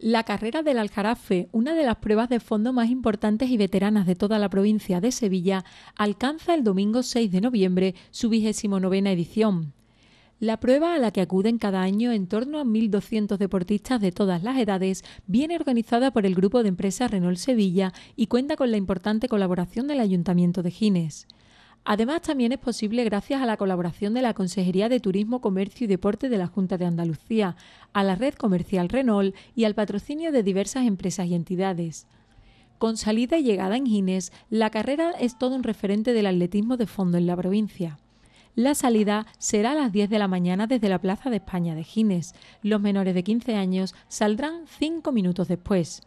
La carrera del Aljarafe, una de las pruebas de fondo más importantes y veteranas de toda la provincia de Sevilla, alcanza el domingo 6 de noviembre su vigésimo novena edición. La prueba a la que acuden cada año en torno a 1.200 deportistas de todas las edades viene organizada por el grupo de empresas Renault Sevilla y cuenta con la importante colaboración del Ayuntamiento de Gines. Además, también es posible gracias a la colaboración de la Consejería de Turismo, Comercio y Deporte de la Junta de Andalucía, a la Red Comercial Renault y al patrocinio de diversas empresas y entidades. Con salida y llegada en Gines, la carrera es todo un referente del atletismo de fondo en la provincia. La salida será a las 10 de la mañana desde la Plaza de España de Gines. Los menores de 15 años saldrán 5 minutos después.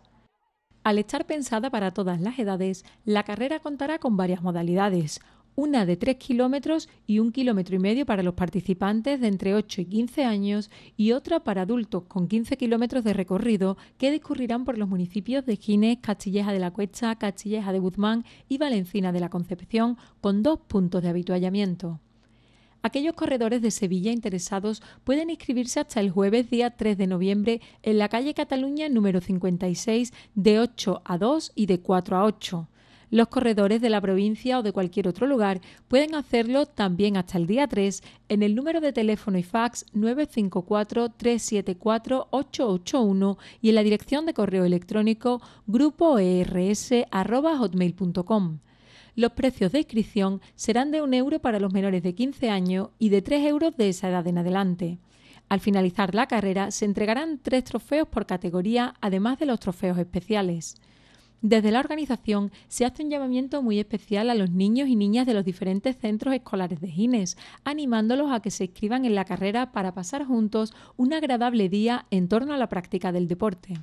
Al estar pensada para todas las edades, la carrera contará con varias modalidades una de 3 kilómetros y un kilómetro y medio para los participantes de entre 8 y 15 años y otra para adultos con 15 kilómetros de recorrido que discurrirán por los municipios de Gines, Castilleja de la Cuesta, Castilleja de Guzmán y Valencina de la Concepción con dos puntos de habituallamiento. Aquellos corredores de Sevilla interesados pueden inscribirse hasta el jueves día 3 de noviembre en la calle Cataluña número 56 de 8 a 2 y de 4 a 8. Los corredores de la provincia o de cualquier otro lugar pueden hacerlo también hasta el día 3 en el número de teléfono y fax 954-374-881 y en la dirección de correo electrónico grupoers.hotmail.com. Los precios de inscripción serán de 1 euro para los menores de 15 años y de 3 euros de esa edad en adelante. Al finalizar la carrera se entregarán tres trofeos por categoría, además de los trofeos especiales. Desde la organización se hace un llamamiento muy especial a los niños y niñas de los diferentes centros escolares de Gines, animándolos a que se inscriban en la carrera para pasar juntos un agradable día en torno a la práctica del deporte.